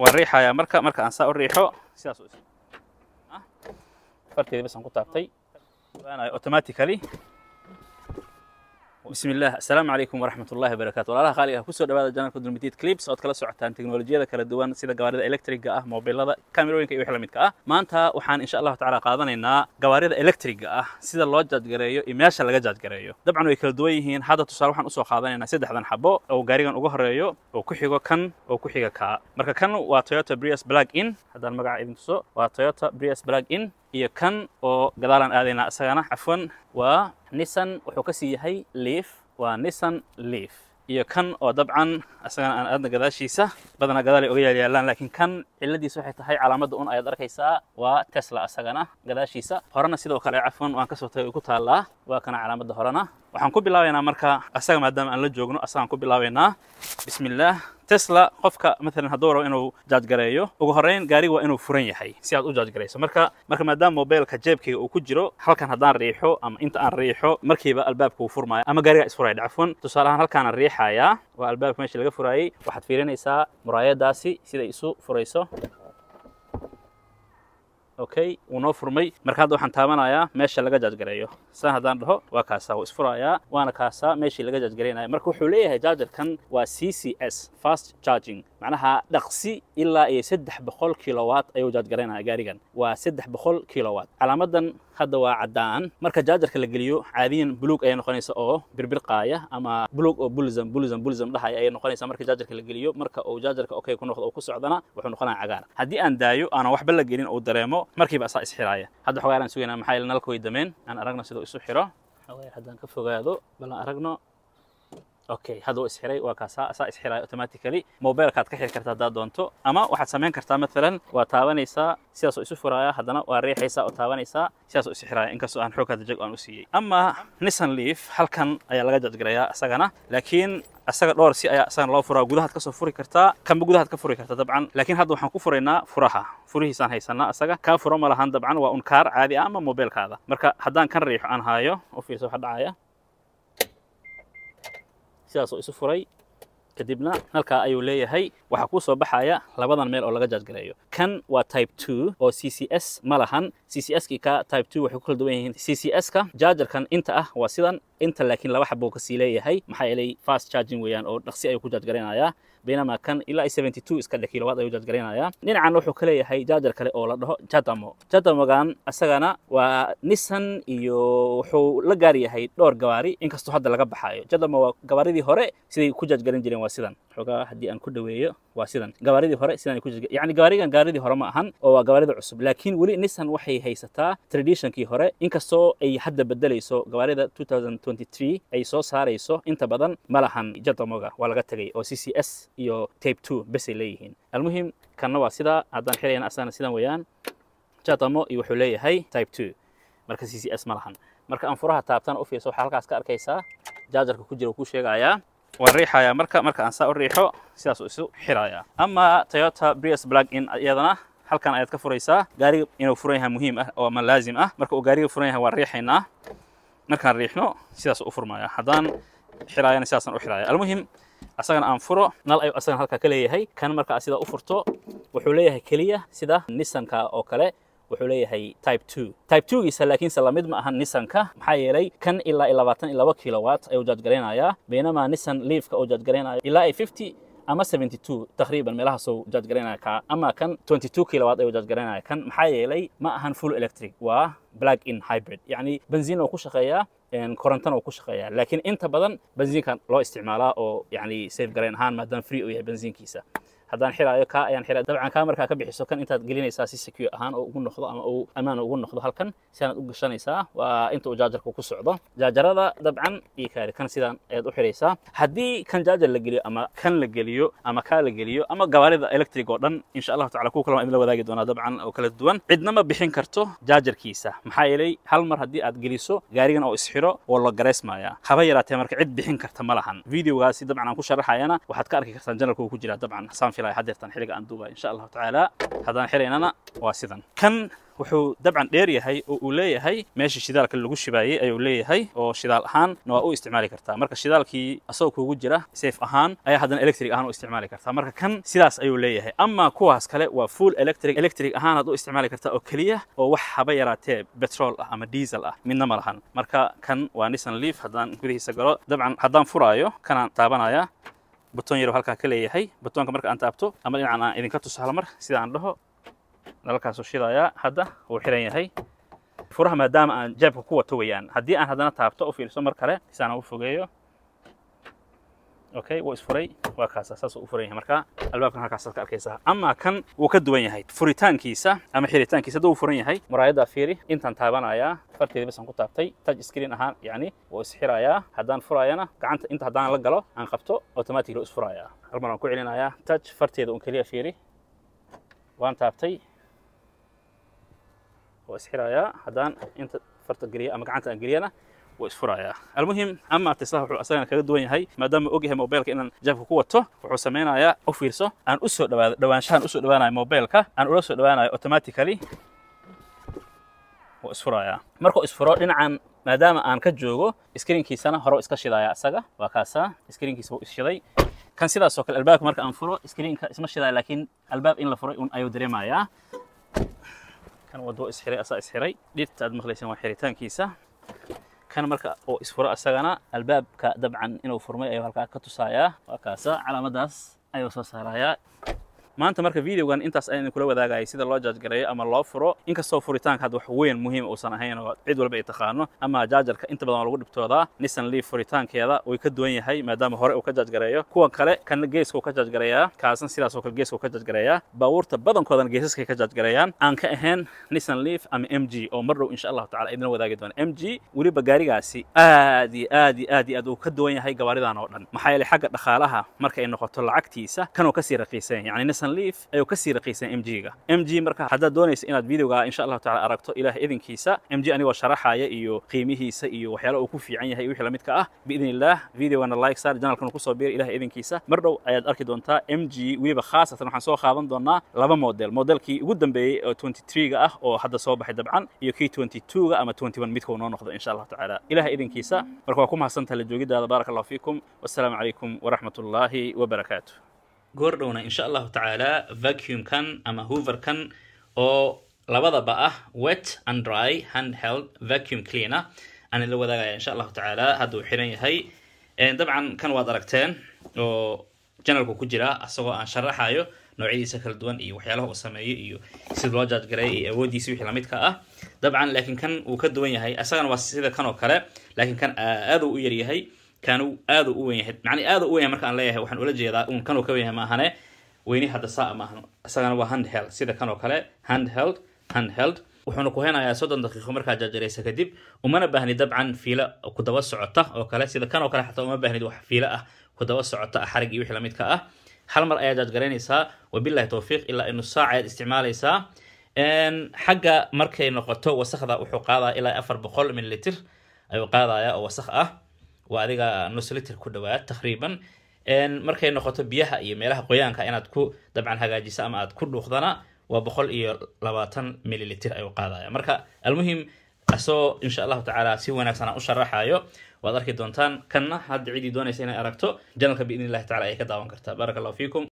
waan riixayaa marka marka aan saa u riixo sidaas farkeedii bas aan ku taabtay waana automatically بسم الله السلام عليكم ورحمة الله وبركاته والله خالي كسو دبادة جانب كدل مديد كليبس أو تكلا سعتان تكنولوجيا كلا دوان سيدا قواريدا إلكتريكا أه موبيلادا كاميروينكا يوحلا ميدكا أه مانتا وحان إن شاء الله تعالى قادنينا قواريدا إلكتريكا أه سيدا لو جاد غريو إماشا لغا جاد غريو طبعا وي كلا دويهين هذا تشار وحان أسو قادنينا سيدحدان حبو أو غاريغان أوغو هريو أو كوخيغو كان أو كوخيغا كا marka kan waa Toyota Prius plug-in hadaan magaca idin tuso waa Toyota Prius plug-in iyo kan oo gadaalaan aadaynaa isagana cafwan waa nisan wuxuu ka sii yahay liif waa nisan liif iyo kan oo dabcan isagana aan aadna gadaashiisa badana gadaalay oga yaalyaalaan laakiin kan ciladiis waxay tahay calaamadda un ayaad arkaysaa waa tesla isagana gadaashiisa horena sidoo kale cafwan waan ka soo tagay ku taallaa waa kana calaamadda horena waxaan ku bilaabaynaa marka asaga maadaama aan la joogno asagaan ku bilaabaynaa bismillaah tesla qofka maalan hadduu rabo inuu jaajgareeyo ugu horrayn gaariga waa inuu furan yahay si aad u jaajgarayso marka marka maadaama mobeylka jeebkayga uu ku jiro halkan haddaan riixo ama inta aan riixo markiiba albaabka uu furmaayo ama gaariga isfuray dhacfun tusaale ahaan halkaana riixaayaa waa albaabka meesha laga furaayey waxaad fiirinaysaa muraayadaasi siday isu furayso okay wuu noo furmay marka hadda waxaan taabanayaa meesha laga jaajgareeyo san haddaan dhaho waa kaasaa wuu isfurayaa waana kaasaa meeshii laga jaajgareynayo marka wuxuu leeyahay jaajarkan waa c c s fast charging macnaha dhaqsi ilaa iyo saddex boqol kilowatt ayuu jaajgaraynaya gaarigan waa saddex boqol kilowatt calaamadan هذا هو عدان مركا جاجر كالجليو عادين بلوك اي نخانيس او بربر قاية اما بلوك او بلزم بلزم بلزم لحا اي نخانيس مركا جاجر كالجليو مركا او جاجر كا اوكي كنوخد او كسو عدانا وحو نخانا عقار هادي ان دايو انا واح بلا قيرين او دريمو مركي باسا اسحراية هادو حوالا نسوينا محايل نالكو يدامين انا ارقنا سيدو اسو حرا حوالا حدان كفو غادو بلا okay hadda isxiray waa kaasaa isxiray automatically mobilekaad ka xiri karta haddaad doonto ama waxaad samayn kartaa maalan waa taabanaysaa sidaasoo isu furaaya haddana waa riixaysaa oo taabanaysaa sidaasoo isxiraaya inkastoo aan xoog hadda aan u siiyey ama nissan leaf halkan ayaa laga jadgarayaa isagana laakiin isaga dhowr si ayaa isagana loo furaa gudahaad ka furi kartaa kanba gudahaad ka furi kartaa dabcan laakiin hadda waxaan ku furaynaa furaha furihiisaan haysanaa isaga kaa furo ma lahan dabcan waa unkaar caadi ah ama mobilkaada marka haddaan kan riixo aan haayo oo fiirsa waxa dhacaya sidaasoo isu furay kadibna halkaa ayuu leeyahay waxaa ku soo baxaya labadan meel oo laga jaajgareeyo kan waa type two oo c c s ma lahan c c s kii ka type two waxay ku kala duwan yihiin c c s ka jaajarkan inta ah waa sidan inta laakiin laba xabuu kasii leeyahay maxaa yeelay fast charging weeyaan oo dhaqsi ayuu ku jaajgaraynayaa بينما كان إلى 72 إسكا لكيلوات أيو جاد قرينا يا نين عن روحو كلي يحي جاجر كلي أولا دهو جادامو جادامو غان أساقانا ونسان إيو وحو لقاري يحي دور قواري إنكستو حد لغا بحايو جادامو قواري دي هوري سيدي كجاج قرين جرين واسدان حوغا حدي أن كدويو waa sidan gabaaridii hore sidan ku jirta yani gabaarigan gaaridii hore ma ahan oo waa gabaarida cusub laakiin weli nissan waxay haysataa traditionkii hore inkastoo ay hadda bedelayso gabaarida 2023 ay soo saarayso inta badan malahan jadamoga waa laga tegay oo c c s iyo tape two besay leeyihiin almuhim kanna waa sidaa haddaan xilayana asana sidan weeyaan jadamo iyo wuxuu leeyahay type two marka c c s malahan marka aan furaha taabtana u fiirso waxaa halkaas ka arkaysaa jaajarka ku jira kuu sheegayaa waan riixayaa marka marka aan saa u riixo سياسو اسو حرايا اما toyota بريس بلاك in iyadana halkan ayaad ka furaysaa gaariga inuu furan yahay muhiim ah oo ama laazim ah marka uu gaariga furan yahay waan riixaynaa markaan riixno sidaas u furmaya haddaan xiraayana sidaasaan u xiraaya almuhim asagana aan furo nal ayuu asagana halkaa ka leeyahay kan marka sida u furto wuxuu leeyahay keliya sida nissanka oo kale wuxuu leeyahay type 2 type 2 giisa laakiinse lamid ma ahan ka maxaa yeelay kan ilaa iyo labaatan iyo laba kilowatt ayuu jaajgaraynayaa beenamaa nissan liifka uu jaajgaraynayo ilaa ay 50 ama taqriiban meelahaasou jaajgaraynaya kaa ama kan ki labaad ayuu jaajgaraynaya kan maxaa yeelay ma ahan full electric waa black in hybrid yacni benziin oo ku shaqeeyaa korantana uu ku shaqeeyaa laakiin inta badan benziinkan loo isticmaalaa oo yani safe garayn ahaan maadaama free uu yahay benziinkiisa هذا حرايو كا يعني حرا طبعا كاميرا كا كبيح سكان أنت تقولين إساسي سكيو أهان أو قلنا خذ أو أنا أنا قلنا خذ هالكن سنة أقشان إسا وأنت وجاجر كوكو سعدا جاجر هذا طبعا يكاد كان سيدان يد أحريسا هدي كان جاجر لقليو أما كان لقليو أما كان لقليو أما جواري ذا إلكتريك ورن إن شاء الله تعالى كوكو كلام إذا وذا جدونا طبعا أو كلا دوان عندنا ما بيحين كرتو جاجر كيسا محايلي هل هدي أتقليسو جارين أو إسحرو والله جريس مايا خبير أتمرك عد بيحين كرتو ملحن فيديو كلا حدثنا حلقة عن دبي إن شاء الله تعالى هذا حلينا أنا واسدا كان وحو دبعا ديري هاي وولي هاي ماشي شدال كل لغوش باي أي ولي هاي أو شدال أهان نو أو استعمالي كرتا مركز شدال كي أسوك وجرة سيف أهان أي حدا إلكتريك أهان واستعمالي كرتا مركز كان سلاس أي ولي هاي أما كو هاسكالي وفول إلكتريك إلكتريك أهان هدو استعمالي كرتا أو كلية أو وح حبيرا تي بترول أما ديزل أه من نمر أهان مركز كان وانيسان ليف حدا نكوذي سقرو دبعا حدا فرايو كان تابانايا بطن يروح هالك كله يحي بطن كمرك أنت أبتو أما إن أنا إذا كنت سهل مر سيد عن له نلقى سوشيلا يا هدا هو حرين يحي ما دام جاب قوة تويان هدي أنا هذا أنا في السمر كله سأنا وفقيه أوكي وإسفري وكاسة ساسو أفرين همركا الباب كان هكاسة كاركيسة أما كان وكدوين يهيت فريتان كيسة أما حريتان كيسة دو أفرين يهيت مرايدا فيري إنتان تابان آيا فرتي بس نقطة تي تاج سكرين أها يعني وإسحر آيا هدان أنا كانت إنت هدان لقلو عن قفتو أوتوماتيك لو إسفر آيا أنا نقول علينا آيا تاج فرتي دو أنكليا فيري وان تابتي وإسحر آيا هدان إنت فرتي قرية أما كانت أنا ويسفرaya almuhim ama tesla wuxuu asagana kaga duwan yahay maadaama og yahay mobilka inaan jabka ku wato wuxuu samaynayaa u fiirso aan usoo dhawaado dhawaanshahan usoo dhawaanayo mobilka aan ula soo dhawaanayo automatically wuu isfurayaa markuu isfuro dhinacan maadaama aan ka joogo iskriinkiisana hore iska shidaya isaga waa kaasaa iskriinkiisa wuu isshiday kan sidaasoo kale albaabka marka aan furo iskriinka isma shidaya laakiin albaab in la furay un ayuu dareemayaa kan waddo isxiray asaa isxiray dhirta aad maqlayseen waa xiritaankiisa kan marka oo isfuro isagana albaabka dabcan inuu furmay ayuu halkaa ka tusayaa waa kaasa calaamadaas ayuu soo saarayaa maanta marka videogan intaas ayaan idinkula wadaagayay sida loo jaajgareeyo ama loo furo inkastoo furitaanka hadda wax weyn muhiim uusan ahayn oo cid walba ay taqaano ama jaajarka inta badan waa lagu dhibtoodaa nissan leaf furitaankeeda way ka duwan yahay maadaama hore uu ka jaajgareeyo kuwan kale kana geeska uu ka jaajgareeyaa kaasan sidaas oo kale geeska uu ka jaajgareeyaa baabuurta badankoodana geesaskay ka jaajgareeyaan aan ka ahayn nissan leaf ama m g oo mar dhow insha allahu tacala idinla wadaagi doono m g weliba gaarigaasi aad iyo aad iyo aad iyo aad uu ka duwan yahay gabaaridan oo dhan maxaa yeelay xagga dhaqaalaha marka ay noqoto lacagtiisa kanuu kasii raqiisan yani nissan kan liif ayuu ka sii raqiisan m g-ga m g marka haddaad doonaysa inaad videoga insha allahu tacala aragto ilaah idinkiisa m g anigoo sharaxaya iyo qiimihiisa iyo waxyaala uu ku fiican yahay iyo wixii la midka ah biidn illaah videogana like saar janalkana kusoo biir ilaah idinkiisa mar dhow ayaad arki doontaa m g weliba khaasatan waxaan soo qaadan doonaa laba model modelkii ugu dambeeyey oo twenty three-ga ah oo hadda soo baxay dabcan iyo kii twenty two-ga ama twenty one midkuu noo noqdo insha allahu tacaala ilaah idinkiisa marka waa ku mahadsantaha la joogidaada baarak allahu fiikum wassalaamu calaykum waraxmat ullaahi wabarakaatu goor goordhowna insha allahu tacaala vacuum-kan ama hooverkan oo labadaba ah wet and dry handheld vacuum cleaner aan la wadaagaya insha allahu tacaala hadda uu xiran yahay dabcan kan waad aragteen oo janalku ku jira asagoo aan sharaxayo noocyadiisa kala duwan iyo waxyaalaha uu sameeyo iyo sida loo jaajgaray iyo awooddiisa wixii lamidka ah dabcan laakiin kan wuu ka duwan yahay isagana waa sida kan oo kale laakiin kan aada uu u yaryahay kanu aad u weynyahay macni aad u weynyahay markaan leeyahay waxaan ula jeedaa uun kanuu ka weynyahay maahane weyni hadda saa maahno isagana waa handheld sida kan kale handheld handheld wuxuuna ku henayaa soddon daqiiqo markaa jarjaraysa kadib umana baahnid dabcan fiila kudaba socota oo kale sida kan oo kale xataa uma baahnid wax fiilo ah kudaba socota xarig iyo wixii la ah hal mar ayaa jaajgaraynaysaa wabilahi towfiiq ilaa inu saac ayaad isticmaalaysaa xagga markay noqoto wasakda wuxuu qaadaa ilaa afar boqol mililitir ayuu qaadaya oo wasak ah waa adiga nosliter ku dhawaad taqriiban markay noqoto biyaha iyo meelaha qoyaanka inaad ku dabcan hagaajiso ama aad ku dhuuqdana waa boqol iyo labaatan mililitr ayuu qaadaya marka almuhim asagoo insha allahu tacaala si wanaagsan u sharaxayo waad arki doontaan kanna hadda cidii doonaysa inay aragto janalka biidn tacala ayay ka daawan kartaa baarak fiikum